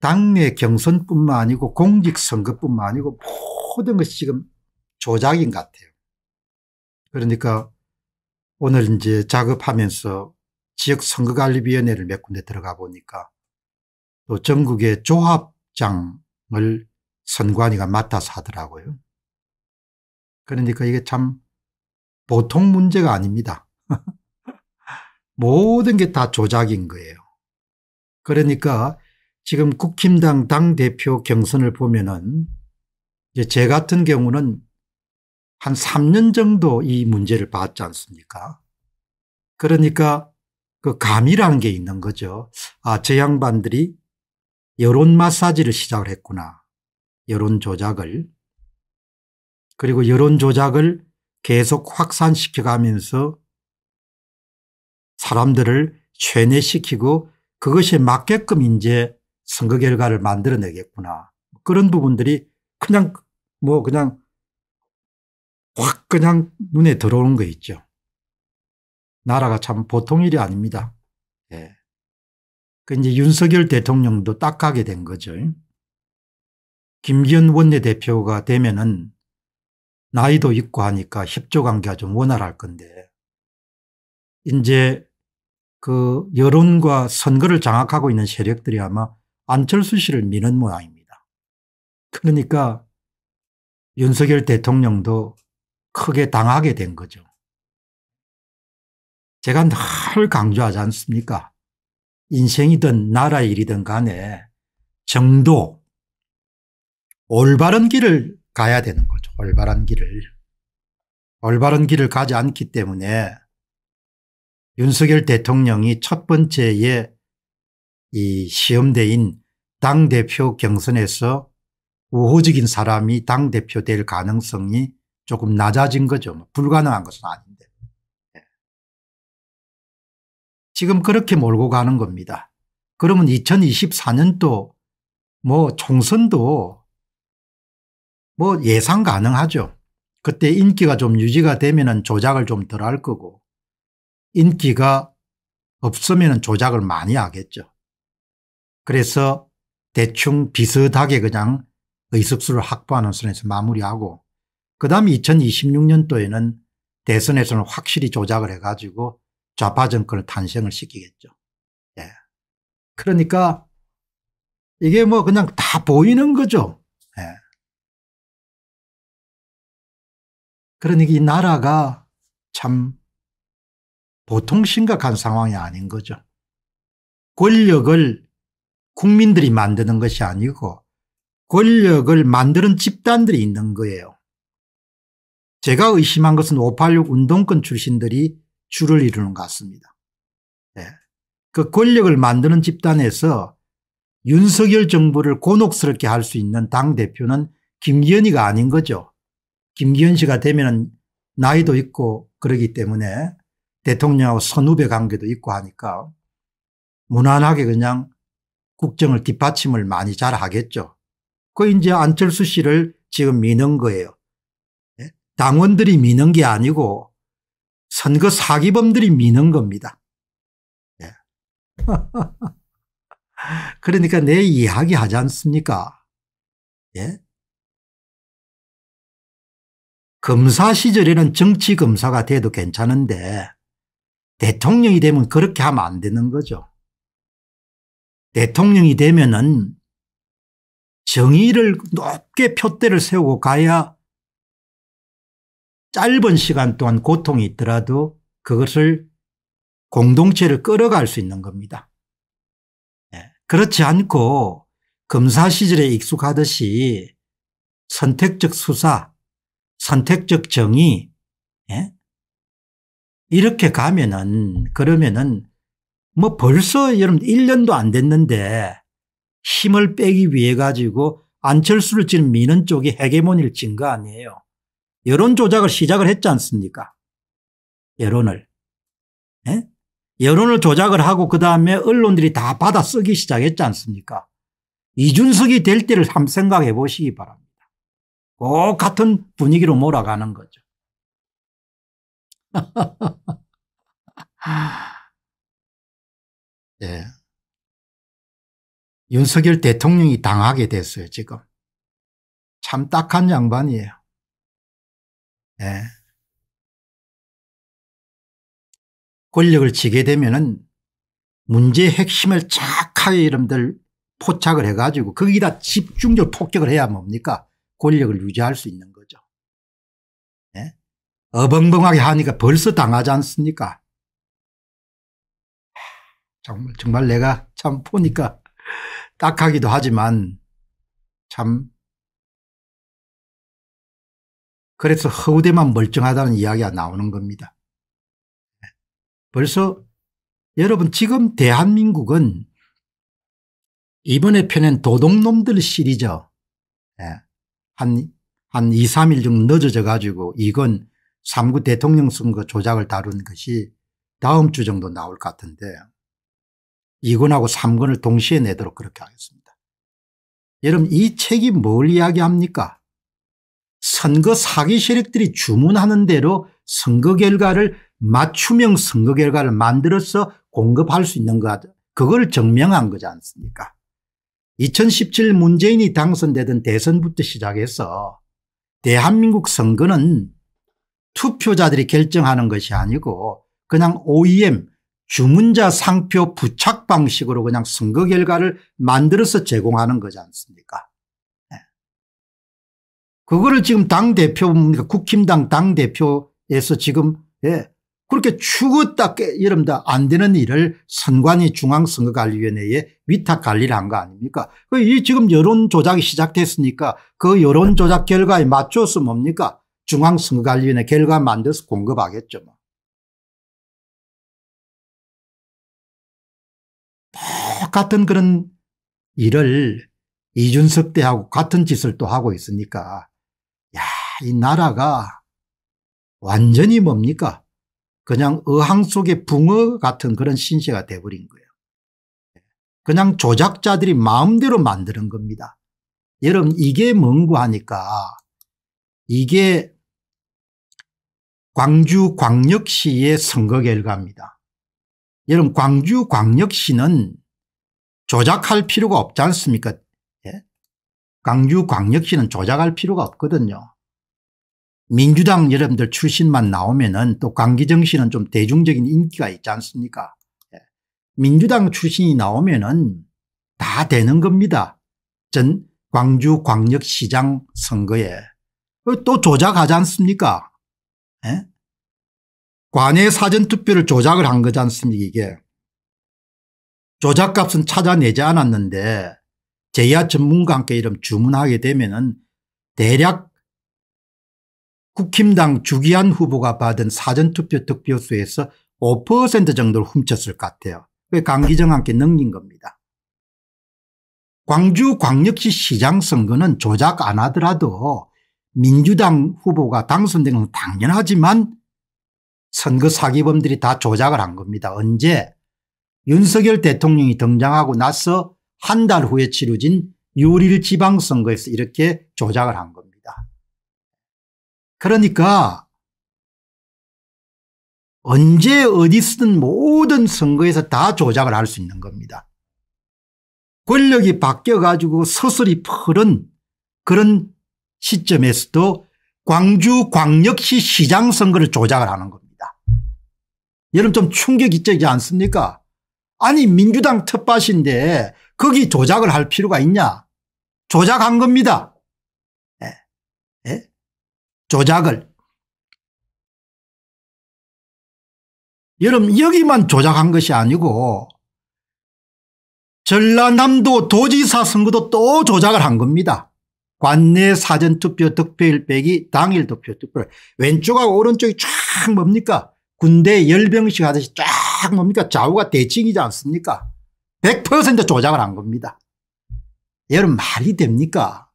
당내 경선뿐만 아니고 공직선거뿐만 아니고 모든 것이 지금 조작인 것 같아요. 그러니까 오늘 이제 작업하면서 지역선거관리위원회를 몇 군데 들어가 보니까 또 전국의 조합장을 선관위가 맡아서 하더라고요. 그러니까 이게 참 보통 문제가 아닙니다. 모든 게 다 조작인 거예요. 그러니까 지금 국힘당 당대표 경선을 보면은 제 같은 경우는 한 3년 정도 이 문제를 봤지 않습니까? 그러니까 그 감이라는 게 있는 거죠. 아, 저 양반들이 여론 마사지를 시작을 했구나. 여론 조작을. 그리고 여론 조작을 계속 확산시켜 가면서 사람들을 최뇌시키고 그것에 맞게끔 이제 선거 결과를 만들어내겠구나. 그런 부분들이 그냥 뭐 그냥 확 그냥 눈에 들어오는 거 있죠. 나라가 참 보통 일이 아닙니다. 예. 그 이제 윤석열 대통령도 딱 가게 된 거죠. 김기현 원내대표가 되면은 나이도 있고 하니까 협조 관계가 좀 원활할 건데 이제 그 여론과 선거를 장악하고 있는 세력들이 아마 안철수 씨를 미는 모양입니다. 그러니까 윤석열 대통령도 크게 당하게 된 거죠. 제가 늘 강조하지 않습니까? 인생이든 나라 일이든 간에 정도, 올바른 길을 가야 되는 거죠. 올바른 길을. 올바른 길을 가지 않기 때문에 윤석열 대통령이 첫 번째에 이 시험대인 당대표 경선에서 우호적인 사람이 당대표 될 가능성이 조금 낮아진 거죠. 뭐 불가능한 것은 아닌데. 예. 지금 그렇게 몰고 가는 겁니다. 그러면 2024년도 뭐 총선도 뭐 예상 가능하죠. 그때 인기가 좀 유지가 되면 조작을 좀 덜 할 거고 인기가 없으면 조작을 많이 하겠죠. 그래서 대충 비슷하게 그냥 의석수를 확보하는 선에서 마무리하고 그다음 에 2026년도에는 대선에서는 확실히 조작을 해가지고 좌파 정권을 탄생을 시키겠죠. 예. 그러니까 이게 뭐 그냥 다 보이는 거죠. 예. 그러니까 이 나라가 참 보통 심각한 상황이 아닌 거죠. 권력을 국민들이 만드는 것이 아니고 권력을 만드는 집단들이 있는 거예요. 제가 의심한 것은 586 운동권 출신들이 주를 이루는 것 같습니다. 네. 그 권력을 만드는 집단에서 윤석열 정부를 곤혹스럽게 할 수 있는 당대표는 김기현이가 아닌 거죠. 김기현 씨가 되면 나이도 있고 그러기 때문에 대통령하고 선후배 관계도 있고 하니까 무난하게 그냥 국정을 뒷받침을 많이 잘 하겠죠. 그 이제 안철수 씨를 지금 미는 거예요. 예? 당원들이 미는 게 아니고 선거 사기범들이 미는 겁니다. 예. 그러니까 내 이야기 하지 않습니까? 예? 검사 시절에는 정치 검사가 돼도 괜찮은데 대통령이 되면 그렇게 하면 안 되는 거죠. 대통령이 되면은 정의를 높게 표대를 세우고 가야 짧은 시간 동안 고통이 있더라도 그것을 공동체를 끌어갈 수 있는 겁니다. 예, 그렇지 않고 검사 시절에 익숙하듯이 선택적 수사, 선택적 정의, 예? 이렇게 가면은 그러면은 뭐 벌써 여러분 1년도 안 됐는데 힘을 빼기 위해 가지고 안철수를 지금 미는 쪽이 헤게니를진 거 아니에요. 여론 조작을 시작을 했지 않습니까? 여론을. 예? 여론을 조작을 하고 그다음에 언론들이 다 받아 쓰기 시작했지 않습니까? 이준석이 될 때를 한번 생각해 보시기 바랍니다. 꼭 같은 분위기로 몰아가는 거죠. 예. 윤석열 대통령이 당하게 됐어요 지금. 참 딱한 양반이에요. 예. 권력을 지게 되면은 문제의 핵심을 착하게 이름들 포착을 해가지고 거기다 집중적으로 폭격을 해야 뭡니까? 권력을 유지할 수 있는 거죠. 예? 어벙벙하게 하니까 벌써 당하지 않습니까? 정말, 정말 내가 참 보니까 딱하기도 하지만 참 그래서 허우대만 멀쩡하다는 이야기가 나오는 겁니다. 벌써 여러분 지금 대한민국은 이번에 펴낸 도둑놈들 시리죠 예, 한, 한 2, 3일 좀 늦어져 가지고 이건 3구 대통령 선거 조작을 다룬 것이 다음 주 정도 나올 것 같은데 2권하고 3권을 동시에 내도록 그렇게 하겠습니다. 여러분 이 책이 뭘 이야기합니까? 선거 사기 세력들이 주문하는 대로 선거 결과를 맞춤형 선거 결과를 만들어서 공급할 수 있는 것 그걸 증명한 거지 않습니까? 2017 문재인이 당선되던 대선부터 시작해서 대한민국 선거는 투표자들이 결정하는 것이 아니고 그냥 OEM 주문자 상표 부착 방식으로 그냥 선거 결과를 만들어서 제공하는 거지 않습니까 네. 그거를 지금 당대표 뭡니까 그러니까 국힘당 당대표에서 지금 예. 그렇게 죽었다 이름다 안 되는 일을 선관위 중앙선거관리위원회에 위탁 관리를 한 거 아닙니까 그 이 지금 여론 조작이 시작됐으니까 그 여론 조작 결과에 맞춰서 뭡니까 중앙선거관리위원회 결과 만들어서 공급하겠죠 뭐. 똑같은 그런 일을 이준석 대하고 같은 짓을 또 하고 있으니까 야이 나라가 완전히 뭡니까 그냥 의항 속의 붕어 같은 그런 신세가 돼버린 거예요. 그냥 조작자들이 마음대로 만드는 겁니다. 여러분 이게 뭔고 하니까 이게 광주 광역시의 선거 결과입니다. 여러분 광주 광역시는 조작할 필요가 없지 않습니까? 예? 광주광역시는 조작할 필요가 없거든요. 민주당 여러분들 출신만 나오면은 또 강기정 씨는 좀 대중적인 인기가 있지 않습니까? 예. 민주당 출신이 나오면은 다 되는 겁니다. 전 광주광역시장 선거에 어, 또 조작하지 않습니까? 예? 관외 사전투표를 조작을 한 거지 않습니까 이게. 조작값은 찾아내지 않았는데 제야 전문가께 이름 주문하게 되면 은 대략 국힘당 주기한 후보가 받은 사전투표 득표수에서 5% 정도를 훔쳤을 것 같아요. 그강기정 함께 넘긴 겁니다. 광주 광역시 시장 선거는 조작 안 하더라도 민주당 후보가 당선된 건 당연하지만 선거 사기범들이 다 조작을 한 겁니다. 언제 윤석열 대통령이 등장하고 나서 한 달 후에 치루진 6일 지방선거에서 이렇게 조작을 한 겁니다. 그러니까 언제 어디서든 모든 선거에서 다 조작을 할 수 있는 겁니다. 권력이 바뀌어가지고 서서이 퍼른 그런 시점에서도 광주 광역시 시장 선거를 조작을 하는 겁니다. 여러분 좀 충격이 있지 않습니까? 아니 민주당 텃밭인데 거기 조작을 할 필요가 있냐 조작한 겁니다. 예. 예? 조작을. 여러분 여기만 조작한 것이 아니고 전라남도 도지사 선거도 또 조작을 한 겁니다. 관내 사전투표 득표일 빼기 당일 득표 득표 를 왼쪽하고 오른쪽이 쫙 뭡니까 군대 열병식 하듯이 쫙딱 뭡니까 좌우가 대칭이지 않습니까 100% 조작을 한 겁니다. 여러분 말이 됩니까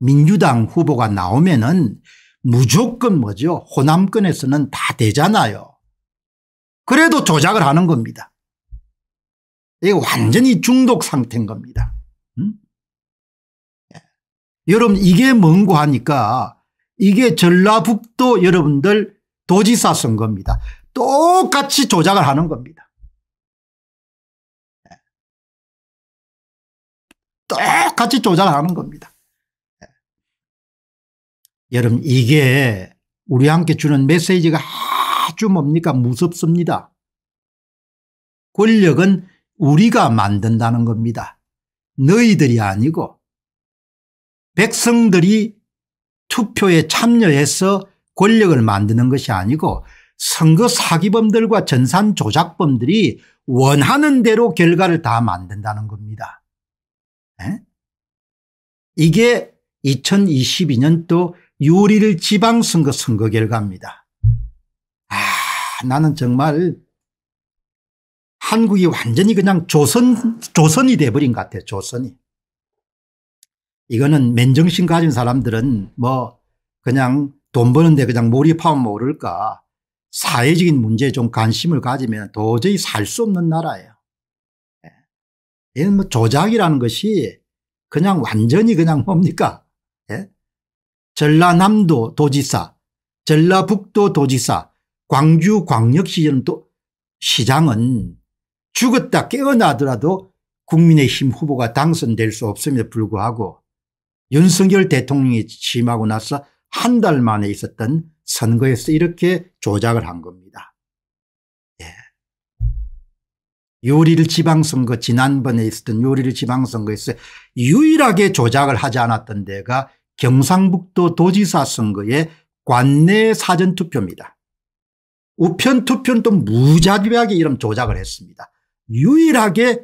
민주당 후보가 나오면은 무조건 뭐죠 호남권에서는 다 되잖아요. 그래도 조작을 하는 겁니다. 이게 완전히 중독 상태인 겁니다. 음? 예. 여러분 이게 뭔고 하니까 이게 전라북도 여러분들 도지사 선거입니다. 똑같이 조작을 하는 겁니다. 예. 똑같이 조작을 하는 겁니다. 예. 여러분 이게 우리 함께 주는 메시지가 아주 뭡니까 무섭습니다. 권력은 우리가 만든다는 겁니다. 너희들이 아니고 백성들이 투표에 참여해서 권력을 만드는 것이 아니고 선거 사기범들과 전산 조작범들이 원하는 대로 결과를 다 만든다는 겁니다. 에? 이게 2022년도 유리를 지방선거 선거 결과입니다. 아 나는 정말 한국이 완전히 그냥 조선 조선이 돼버린 것 같아요. 조선이. 이거는 맨정신 가진 사람들은 뭐 그냥 돈 버는데 그냥 몰입하면 모를까 사회적인 문제에 좀 관심을 가지면 도저히 살 수 없는 나라예요. 예. 는뭐 조작이라는 것이 그냥 완전히 그냥 뭡니까? 예? 전라남도 도지사, 전라북도 도지사, 광주 광역시장 도 시장은 죽었다 깨어나더라도 국민의힘 후보가 당선될 수 없음에 불구하고 윤석열 대통령이 취임하고 나서 한 달 만에 있었던 선거에서 이렇게 조작을 한 겁니다. 예. 유리를 지방선거 지난번에 있었던 유리를 지방선거에서 유일하게 조작을 하지 않았던 데가 경상북도 도지사 선거의 관내 사전투표입니다. 우편투표는 또 무자비하게 이름 조작을 했습니다. 유일하게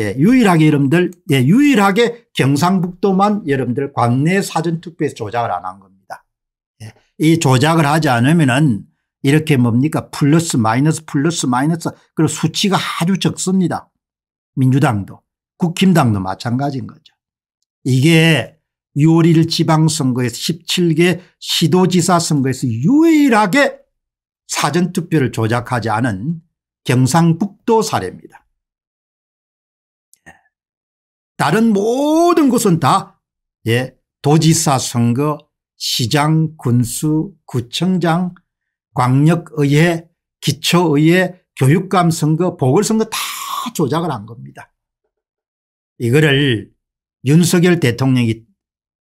예, 유일하게 여러분들 예, 유일하게 경상북도만 여러분들 관내 사전투표에서 조작을 안 한 겁니다. 이 조작을 하지 않으면은 이렇게 뭡니까 플러스 마이너스 플러스 마이너스 그리고 수치가 아주 적습니다. 민주당도 국힘당도 마찬가지인 거죠. 이게 6월 1일 지방선거에서 17개 시도지사 선거에서 유일하게 사전투표를 조작하지 않은 경상북도 사례입니다. 예. 다른 모든 곳은 다 예, 도지사 선거 시장, 군수, 구청장, 광역의회, 기초의회, 교육감 선거, 보궐선거 다 조작을 한 겁니다. 이거를 윤석열 대통령이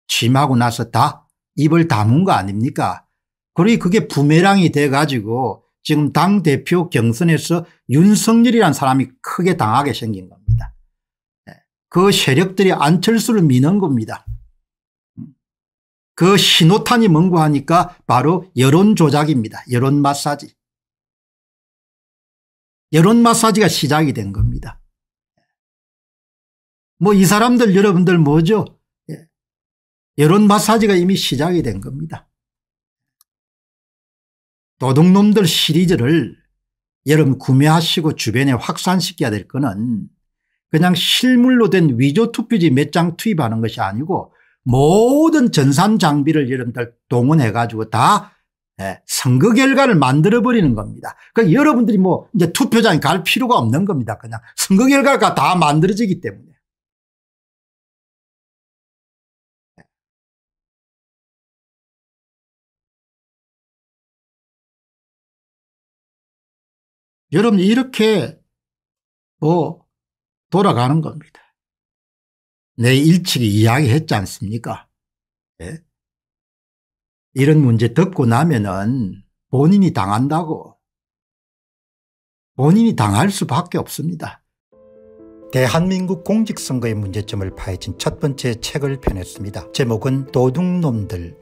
취임하고 나서 다 입을 다문 거 아닙니까? 그러니 그게 부메랑이 돼 가지고 지금 당대표 경선에서 윤석열이란 사람이 크게 당하게 생긴 겁니다. 네. 그 세력들이 안철수를 미는 겁니다. 그 신호탄이 뭔고 하니까 바로 여론 조작입니다. 여론 마사지. 여론 마사지가 시작이 된 겁니다. 뭐 이 사람들 여러분들 뭐죠? 예. 여론 마사지가 이미 시작이 된 겁니다. 도둑놈들 시리즈를 여러분 구매하시고 주변에 확산시켜야 될 거는 그냥 실물로 된 위조 투표지 몇 장 투입하는 것이 아니고 모든 전산 장비를 여러분들 동원해 가지고 다 예, 선거 결과를 만들어 버리는 겁니다. 그러니까 여러분들이 뭐 이제 투표장에 갈 필요가 없는 겁니다. 그냥 선거 결과가 다 만들어지기 때문에. 예. 여러분 이렇게 뭐 돌아가는 겁니다. 내 일측이 이야기했지 않습니까? 네? 이런 문제 듣고 나면은 본인이 당한다고 본인이 당할 수밖에 없습니다. 대한민국 공직선거의 문제점을 파헤친 첫 번째 책을 펴냈습니다. 제목은 도둑놈들